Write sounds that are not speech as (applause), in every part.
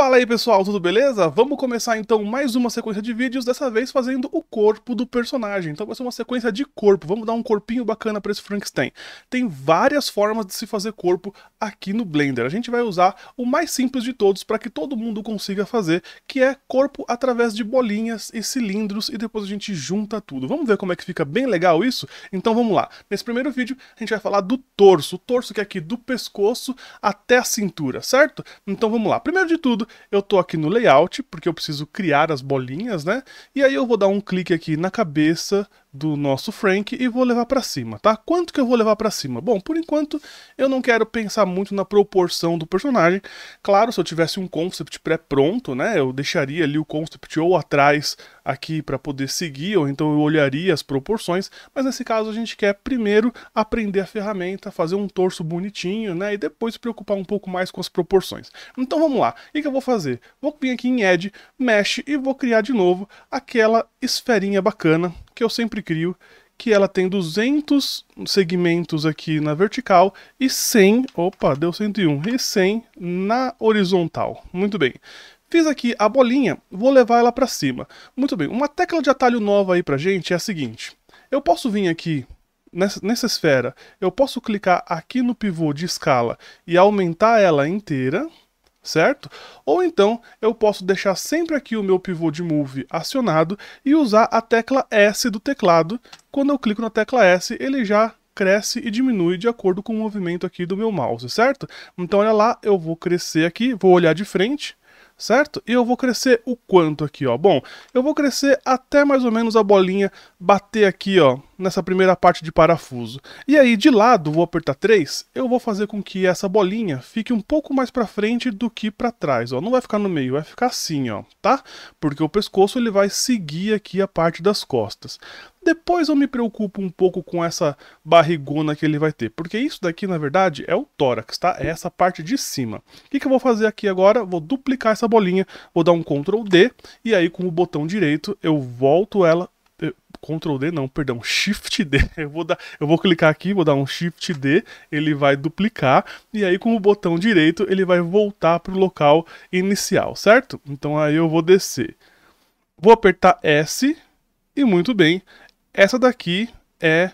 Fala aí pessoal, tudo beleza? Vamos começar então mais uma sequência de vídeos, dessa vez fazendo o corpo do personagem. Então vai ser uma sequência de corpo, vamos dar um corpinho bacana para esse Frankenstein. Tem várias formas de se fazer corpo aqui no Blender. A gente vai usar o mais simples de todos para que todo mundo consiga fazer, que é corpo através de bolinhas e cilindros e depois a gente junta tudo. Vamos ver como é que fica bem legal isso? Então vamos lá. Nesse primeiro vídeo a gente vai falar do torso, o torso que é aqui do pescoço até a cintura, certo? Então vamos lá. Primeiro de tudo, eu tô aqui no layout, porque eu preciso criar as bolinhas, né? E aí eu vou dar um clique aqui na cabeça do nosso Frank e vou levar para cima, tá? Quanto que eu vou levar para cima? Bom, por enquanto eu não quero pensar muito na proporção do personagem. Claro, se eu tivesse um concept pré-pronto, né, eu deixaria ali o concept ou atrás aqui para poder seguir, ou então eu olharia as proporções, mas nesse caso a gente quer primeiro aprender a ferramenta, fazer um torso bonitinho, né, e depois se preocupar um pouco mais com as proporções. Então vamos lá. O que eu vou fazer? Vou vir aqui em Edge, Mesh e vou criar de novo aquela esferinha bacana que eu sempre crio, que ela tem 200 segmentos aqui na vertical e 100, opa, deu 101, e 100 na horizontal. Muito bem. Fiz aqui a bolinha, vou levar ela para cima. Muito bem, uma tecla de atalho nova aí pra gente é a seguinte. Eu posso vir aqui nessa, nessa esfera, eu posso clicar aqui no pivô de escala e aumentar ela inteira certo? Ou então eu posso deixar sempre aqui o meu pivô de move acionado e usar a tecla S do teclado. Quando eu clico na tecla S, ele já cresce e diminui de acordo com o movimento aqui do meu mouse, certo? Então olha lá, eu vou crescer aqui, vou olhar de frente, certo? E eu vou crescer o quanto aqui, ó? Bom, eu vou crescer até mais ou menos a bolinha bater aqui, ó, nessa primeira parte de parafuso. E aí, de lado, vou apertar 3, eu vou fazer com que essa bolinha fique um pouco mais para frente do que para trás, ó. Não vai ficar no meio, vai ficar assim, ó, tá? Porque o pescoço ele vai seguir aqui a parte das costas. Depois eu me preocupo um pouco com essa barrigona que ele vai ter, porque isso daqui, na verdade, é o tórax, tá? É essa parte de cima. O que, que eu vou fazer aqui agora? Vou duplicar essa bolinha, vou dar um Ctrl D, e aí com o botão direito eu volto ela Ctrl D não, perdão, Shift D. (laughs) Eu vou, dar, eu vou clicar aqui, vou dar um Shift D, ele vai duplicar e aí com o botão direito ele vai voltar para o local inicial, certo? Então aí eu vou descer. Vou apertar S e muito bem, essa daqui é,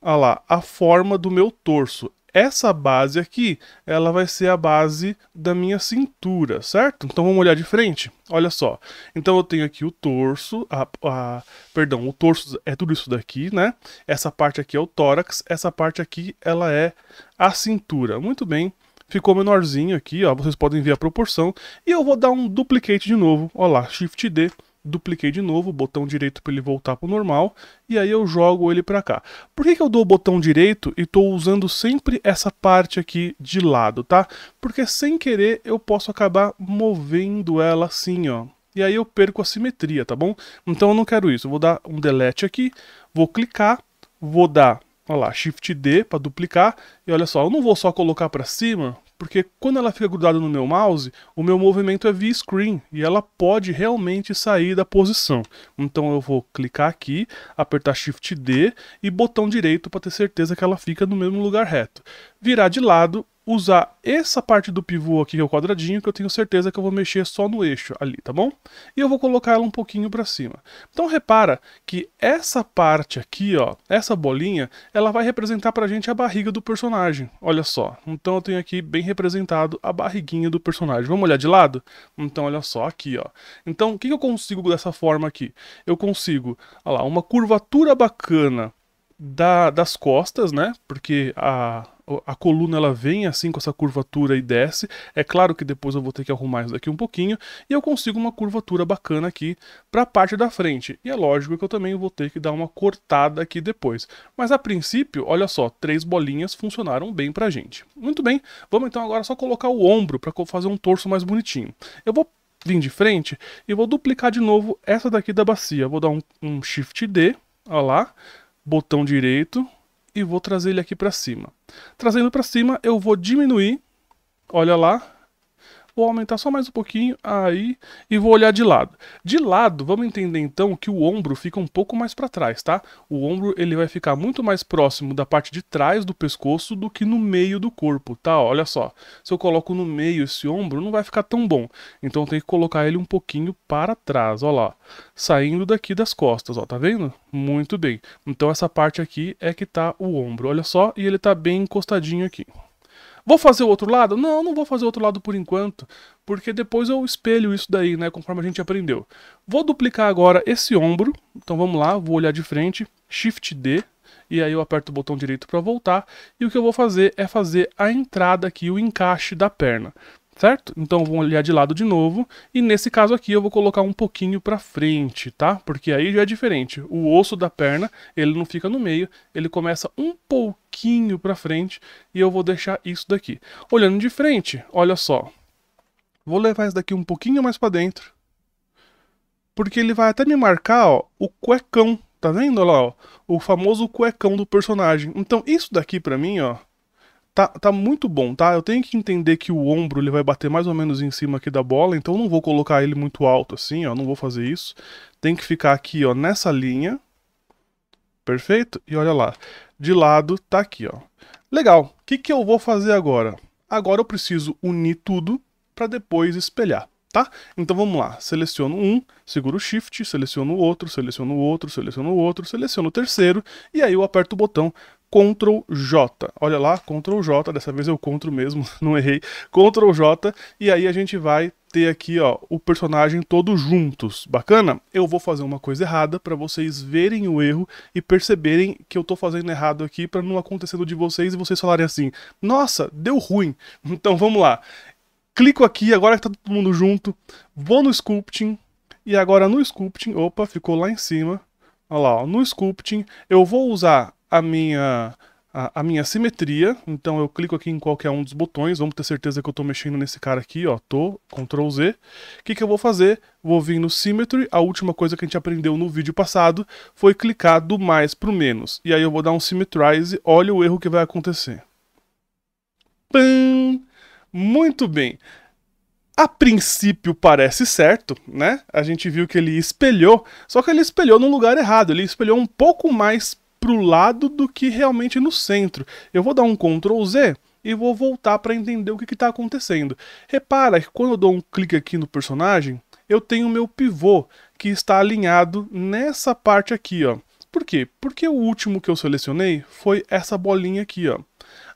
olha lá, a forma do meu torso. Essa base aqui, ela vai ser a base da minha cintura, certo? Então vamos olhar de frente? Olha só. Então eu tenho aqui o torso, a, a, perdão, o torso é tudo isso daqui, né? Essa parte aqui é o tórax, essa parte aqui, ela é a cintura. Muito bem. Ficou menorzinho aqui, ó, vocês podem ver a proporção. E eu vou dar um duplicate de novo, ó lá, Shift D, dupliquei de novo, o botão direito para ele voltar para o normal, e aí eu jogo ele para cá. Por que, que eu dou o botão direito e estou usando sempre essa parte aqui de lado, tá? Porque sem querer eu posso acabar movendo ela assim, ó. E aí eu perco a simetria, tá bom? Então eu não quero isso, eu vou dar um delete aqui, vou clicar, vou dar, olha lá, Shift D para duplicar, e olha só, eu não vou só colocar para cima, porque quando ela fica grudada no meu mouse, o meu movimento é via screen e ela pode realmente sair da posição. Então eu vou clicar aqui, apertar Shift D e botão direito para ter certeza que ela fica no mesmo lugar reto. Virar de lado usar essa parte do pivô aqui, que é o quadradinho, que eu tenho certeza que eu vou mexer só no eixo ali, tá bom? E eu vou colocar ela um pouquinho para cima. Então repara que essa parte aqui, ó, essa bolinha, ela vai representar pra gente a barriga do personagem, olha só. Então eu tenho aqui bem representado a barriguinha do personagem. Vamos olhar de lado? Então olha só aqui, ó. Então o que eu consigo dessa forma aqui? Eu consigo, lá, uma curvatura bacana da, das costas, né? Porque a, a coluna ela vem assim com essa curvatura e desce. É claro que depois eu vou ter que arrumar isso daqui um pouquinho e eu consigo uma curvatura bacana aqui para a parte da frente. E é lógico que eu também vou ter que dar uma cortada aqui depois. Mas a princípio, olha só, três bolinhas funcionaram bem para gente. Muito bem, vamos então agora só colocar o ombro para fazer um torso mais bonitinho. Eu vou vir de frente e vou duplicar de novo essa daqui da bacia. Vou dar um, um Shift D, olha lá, botão direito, e vou trazer ele aqui para cima. Trazendo para cima, eu vou diminuir, olha lá, vou aumentar tá só mais um pouquinho, aí, e vou olhar de lado. De lado, vamos entender então que o ombro fica um pouco mais para trás, tá? O ombro ele vai ficar muito mais próximo da parte de trás do pescoço do que no meio do corpo, tá? Olha só, se eu coloco no meio esse ombro, não vai ficar tão bom. Então tem que colocar ele um pouquinho para trás, ó lá, saindo daqui das costas, ó, tá vendo? Muito bem. Então essa parte aqui é que tá o ombro, olha só, e ele tá bem encostadinho aqui. Vou fazer o outro lado? Não, não vou fazer o outro lado por enquanto, porque depois eu espelho isso daí, né, conforme a gente aprendeu. Vou duplicar agora esse ombro, então vamos lá, vou olhar de frente, Shift D, e aí eu aperto o botão direito para voltar, e o que eu vou fazer é fazer a entrada aqui, o encaixe da perna certo? Então eu vou olhar de lado de novo e nesse caso aqui eu vou colocar um pouquinho para frente, tá? Porque aí já é diferente. O osso da perna, ele não fica no meio, ele começa um pouquinho para frente e eu vou deixar isso daqui. Olhando de frente, olha só. Vou levar isso daqui um pouquinho mais para dentro. Porque ele vai até me marcar, ó, o cuecão, tá vendo Olha lá, ó, o famoso cuecão do personagem. Então isso daqui para mim, ó, tá, tá muito bom, tá? Eu tenho que entender que o ombro ele vai bater mais ou menos em cima aqui da bola, então não vou colocar ele muito alto assim, ó, não vou fazer isso. Tem que ficar aqui, ó, nessa linha. Perfeito? E olha lá, de lado tá aqui, ó. Legal. O que que eu vou fazer agora? Agora eu preciso unir tudo para depois espelhar. Tá? Então vamos lá, seleciono um, seguro Shift, seleciono o outro, seleciono o outro, seleciono o outro, seleciono o terceiro, e aí eu aperto o botão Ctrl J. Olha lá, Ctrl J, dessa vez eu contro mesmo, (laughs) não errei. Ctrl J, e aí a gente vai ter aqui, ó, o personagem todos juntos. Bacana? Eu vou fazer uma coisa errada para vocês verem o erro e perceberem que eu tô fazendo errado aqui para não acontecer do de vocês e vocês falarem assim: "Nossa, deu ruim". (laughs) Então vamos lá. Clico aqui, agora que tá todo mundo junto, vou no sculpting e agora no sculpting, opa, ficou lá em cima. Olha lá, ó, no sculpting eu vou usar a minha a, a, minha simetria. Então eu clico aqui em qualquer um dos botões, vamos ter certeza que eu estou mexendo nesse cara aqui, ó, tô, Ctrl Z. O que, que eu vou fazer? Vou vir no Symmetry, a última coisa que a gente aprendeu no vídeo passado foi clicar do mais pro menos. E aí eu vou dar um Symmetrize, olha o erro que vai acontecer. Pam! Muito bem. A princípio parece certo, né? A gente viu que ele espelhou, só que ele espelhou num lugar errado, ele espelhou um pouco mais para o lado do que realmente no centro. Eu vou dar um Ctrl Z e vou voltar para entender o que está acontecendo. Repara que quando eu dou um clique aqui no personagem, eu tenho o meu pivô que está alinhado nessa parte aqui. Ó. Por quê? Porque o último que eu selecionei foi essa bolinha aqui. Ó.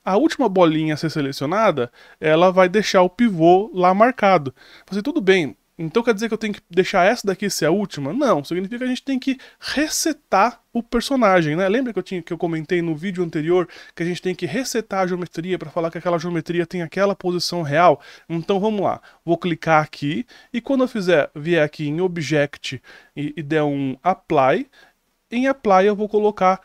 A última bolinha a ser selecionada, ela vai deixar o pivô lá marcado. Você, tudo bem, então quer dizer que eu tenho que deixar essa daqui ser a última? Não, significa que a gente tem que resetar o personagem, né? Lembra que eu, tinha, que eu comentei no vídeo anterior que a gente tem que resetar a geometria para falar que aquela geometria tem aquela posição real? Então vamos lá, vou clicar aqui e quando eu fizer, vier aqui em Object e, e der um Apply, em Apply eu vou colocar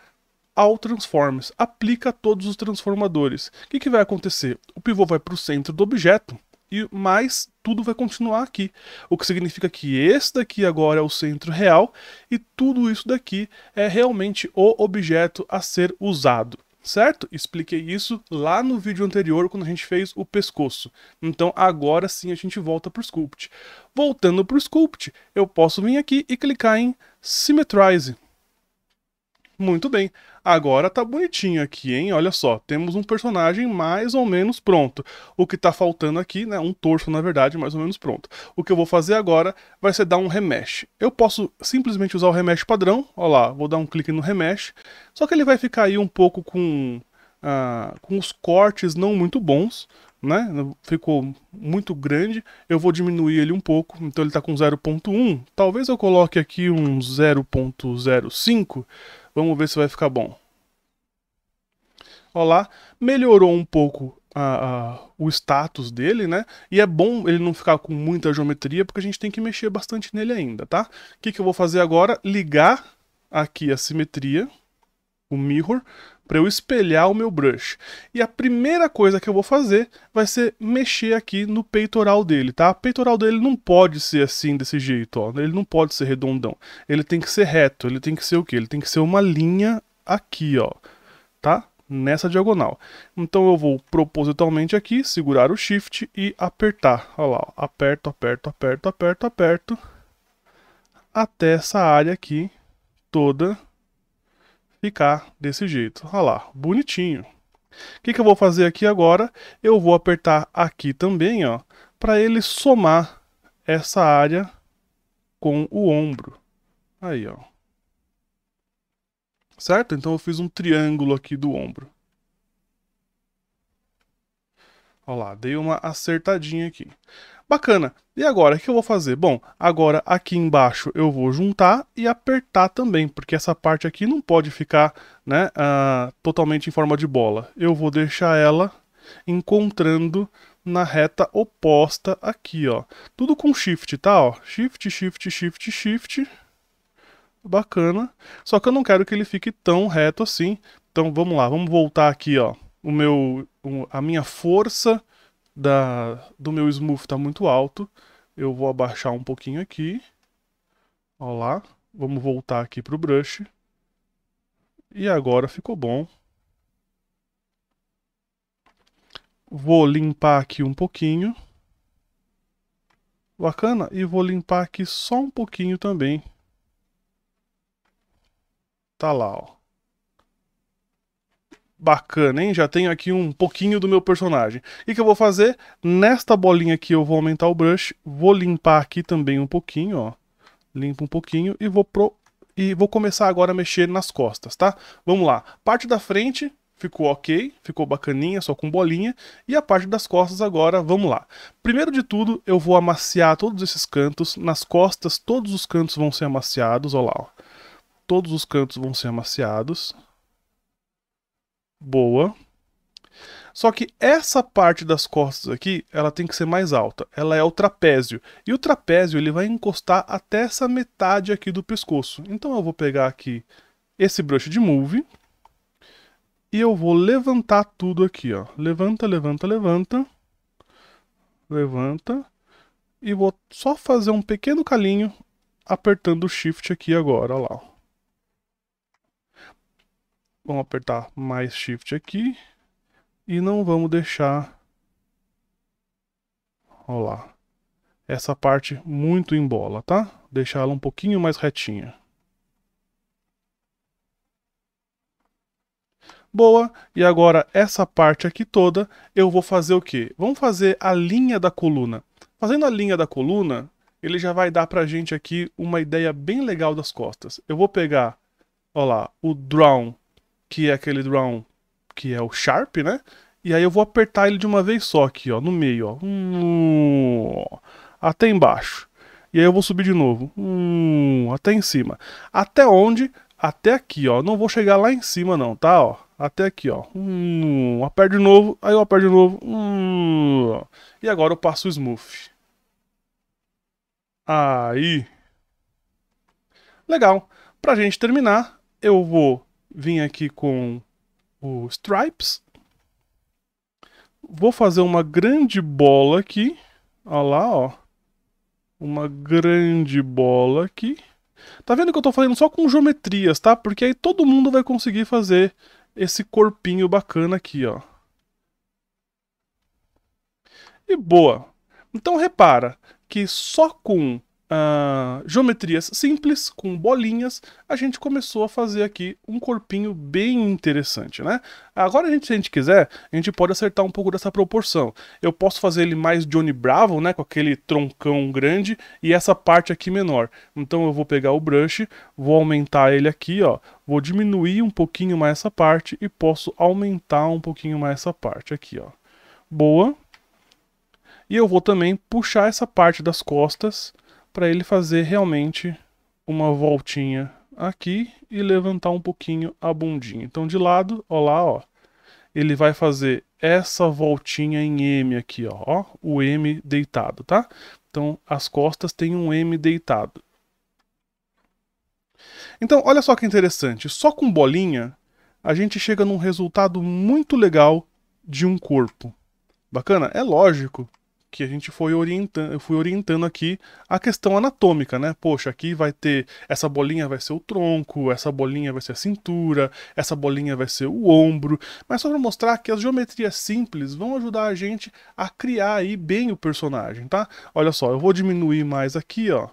All Transforms, aplica todos os transformadores. O que, que vai acontecer? O pivô vai para o centro do objeto, e mais tudo vai continuar aqui. O que significa que esse daqui agora é o centro real e tudo isso daqui é realmente o objeto a ser usado. Certo? Expliquei isso lá no vídeo anterior quando a gente fez o pescoço. Então agora sim a gente volta para o Sculpt. Voltando para o Sculpt, eu posso vir aqui e clicar em Symmetrize. Muito bem. Agora tá bonitinho aqui, hein? Olha só, temos um personagem mais ou menos pronto. O que tá faltando aqui, né? Um torso, na verdade, mais ou menos pronto. O que eu vou fazer agora vai ser dar um remesh. Eu posso simplesmente usar o remesh padrão. Olha lá, vou dar um clique no remesh. Só que ele vai ficar aí um pouco com, ah, com os cortes não muito bons. Né? Ficou muito grande. Eu vou diminuir ele um pouco. Então ele está com 0.1. Talvez eu coloque aqui um 0.05 Vamos ver se vai ficar bom. Olha lá, melhorou um pouco a, a, o status dele, né? E é bom ele não ficar com muita geometria, porque a gente tem que mexer bastante nele ainda, tá? O que, que eu vou fazer agora? Ligar aqui a simetria o mirror, para eu espelhar o meu brush. E a primeira coisa que eu vou fazer vai ser mexer aqui no peitoral dele, tá? O peitoral dele não pode ser assim desse jeito, ó. Ele não pode ser redondão. Ele tem que ser reto, ele tem que ser o quê? Ele tem que ser uma linha aqui, ó, tá? Nessa diagonal. Então eu vou propositalmente aqui segurar o shift e apertar. Olha lá, ó. aperto, aperto, aperto, aperto, aperto até essa área aqui toda ficar desse jeito. Olha lá, bonitinho. O que, que eu vou fazer aqui agora? Eu vou apertar aqui também, ó, para ele somar essa área com o ombro. Aí, ó. Certo? Então eu fiz um triângulo aqui do ombro. Olha lá, dei uma acertadinha aqui. Bacana. E agora, o que eu vou fazer? Bom, agora aqui embaixo eu vou juntar e apertar também, porque essa parte aqui não pode ficar né, uh, totalmente em forma de bola. Eu vou deixar ela encontrando na reta oposta aqui, ó. Tudo com shift, tá? Ó, shift, shift, shift, shift. Bacana. Só que eu não quero que ele fique tão reto assim. Então, vamos lá, vamos voltar aqui, ó. O meu, a minha força da, do meu smooth está muito alto. Eu vou abaixar um pouquinho aqui. Olha lá. Vamos voltar aqui para o brush. E agora ficou bom. Vou limpar aqui um pouquinho. Bacana. E vou limpar aqui só um pouquinho também. Tá lá, ó bacana, hein? Já tenho aqui um pouquinho do meu personagem. E que eu vou fazer? Nesta bolinha aqui eu vou aumentar o brush, vou limpar aqui também um pouquinho, ó. Limpo um pouquinho e vou pro e vou começar agora a mexer nas costas, tá? Vamos lá. Parte da frente ficou ok, ficou bacaninha, só com bolinha. E a parte das costas agora, vamos lá. Primeiro de tudo, eu vou amaciar todos esses cantos. Nas costas, todos os cantos vão ser amaciados, ó lá, ó. Todos os cantos vão ser amaciados boa. Só que essa parte das costas aqui, ela tem que ser mais alta. Ela é o trapézio. E o trapézio, ele vai encostar até essa metade aqui do pescoço. Então eu vou pegar aqui esse brush de move. E eu vou levantar tudo aqui, ó. Levanta, levanta, levanta. Levanta. E vou só fazer um pequeno calinho apertando o shift aqui agora, ó lá, ó. Vamos apertar mais shift aqui. E não vamos deixar... Olha lá. Essa parte muito em bola, tá? Deixar ela um pouquinho mais retinha. Boa, e agora essa parte aqui toda, eu vou fazer o quê? Vamos fazer a linha da coluna. Fazendo a linha da coluna, ele já vai dar pra gente aqui uma ideia bem legal das costas. Eu vou pegar, ó lá, o Drown que é aquele drone que é o Sharp, né? E aí eu vou apertar ele de uma vez só aqui, ó, no meio, ó. Hum, até embaixo. E aí eu vou subir de novo. Hum, até em cima. Até onde? Até aqui, ó. Não vou chegar lá em cima não, tá, ó. Até aqui, ó. Hum, aperto de novo, aí eu aperto de novo. Um. e agora eu passo o smooth. Aí. Legal. Pra gente terminar, eu vou vim aqui com o Stripes. Vou fazer uma grande bola aqui. Olha lá, ó. Uma grande bola aqui. Tá vendo que eu tô fazendo só com geometrias, tá? Porque aí todo mundo vai conseguir fazer esse corpinho bacana aqui, ó. E boa. Então repara que só com uh, geometrias simples, com bolinhas, a gente começou a fazer aqui um corpinho bem interessante, né? Agora, a gente, se a gente quiser, a gente pode acertar um pouco dessa proporção. Eu posso fazer ele mais Johnny Bravo, né? Com aquele troncão grande e essa parte aqui menor. Então, eu vou pegar o brush, vou aumentar ele aqui, ó. Vou diminuir um pouquinho mais essa parte e posso aumentar um pouquinho mais essa parte aqui, ó. Boa. E eu vou também puxar essa parte das costas para ele fazer realmente uma voltinha aqui e levantar um pouquinho a bundinha. Então de lado, ó lá, ó, ele vai fazer essa voltinha em M aqui, ó, ó, o M deitado, tá? Então as costas têm um M deitado. Então, olha só que interessante, só com bolinha a gente chega num resultado muito legal de um corpo. Bacana? É lógico que a gente foi orientando, eu fui orientando aqui a questão anatômica, né? Poxa, aqui vai ter essa bolinha vai ser o tronco, essa bolinha vai ser a cintura, essa bolinha vai ser o ombro, mas só para mostrar que as geometrias simples vão ajudar a gente a criar aí bem o personagem, tá? Olha só, eu vou diminuir mais aqui, ó,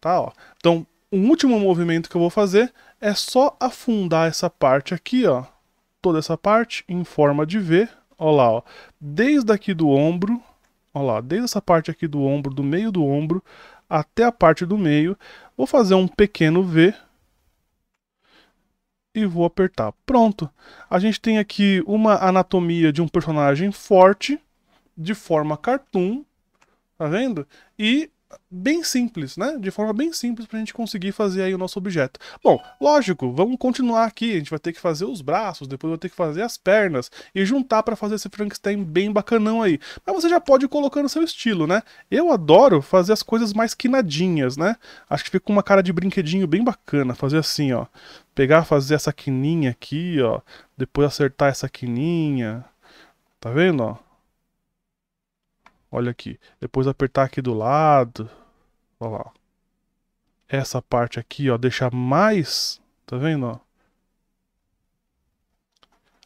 tá? Ó. Então, o último movimento que eu vou fazer é só afundar essa parte aqui, ó, toda essa parte em forma de V, ó lá, ó, desde aqui do ombro Olha lá, desde essa parte aqui do ombro, do meio do ombro, até a parte do meio. Vou fazer um pequeno V. E vou apertar. Pronto. A gente tem aqui uma anatomia de um personagem forte, de forma cartoon. Tá vendo? E bem simples, né? De forma bem simples para a gente conseguir fazer aí o nosso objeto. Bom, lógico, vamos continuar aqui. A gente vai ter que fazer os braços, depois vai ter que fazer as pernas e juntar para fazer esse Frankenstein bem bacanão aí. Mas você já pode ir colocando seu estilo, né? Eu adoro fazer as coisas mais quinadinhas, né? Acho que fica com uma cara de brinquedinho bem bacana. Fazer assim, ó. Pegar, fazer essa quininha aqui, ó. Depois acertar essa quininha. Tá vendo, ó? Olha aqui. Depois apertar aqui do lado. Olha lá. Essa parte aqui, ó. Deixar mais. Tá vendo, ó?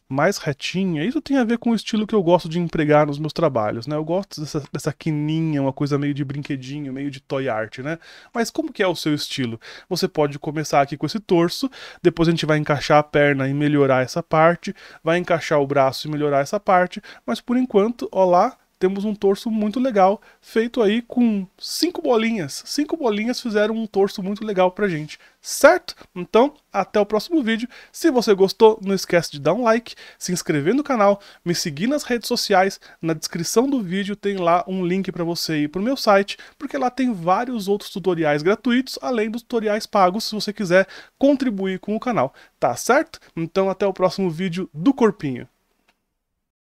mais retinha. Isso tem a ver com o estilo que eu gosto de empregar nos meus trabalhos, né? Eu gosto dessa, dessa quininha, uma coisa meio de brinquedinho, meio de toy art, né? Mas como que é o seu estilo? Você pode começar aqui com esse torso, depois a gente vai encaixar a perna e melhorar essa parte, vai encaixar o braço e melhorar essa parte, mas por enquanto, ó lá, temos um torso muito legal, feito aí com cinco bolinhas. Cinco bolinhas fizeram um torso muito legal pra gente, certo? Então, até o próximo vídeo. Se você gostou, não esquece de dar um like, se inscrever no canal, me seguir nas redes sociais. Na descrição do vídeo tem lá um link para você ir pro meu site, porque lá tem vários outros tutoriais gratuitos, além dos tutoriais pagos, se você quiser contribuir com o canal, tá certo? Então, até o próximo vídeo do Corpinho.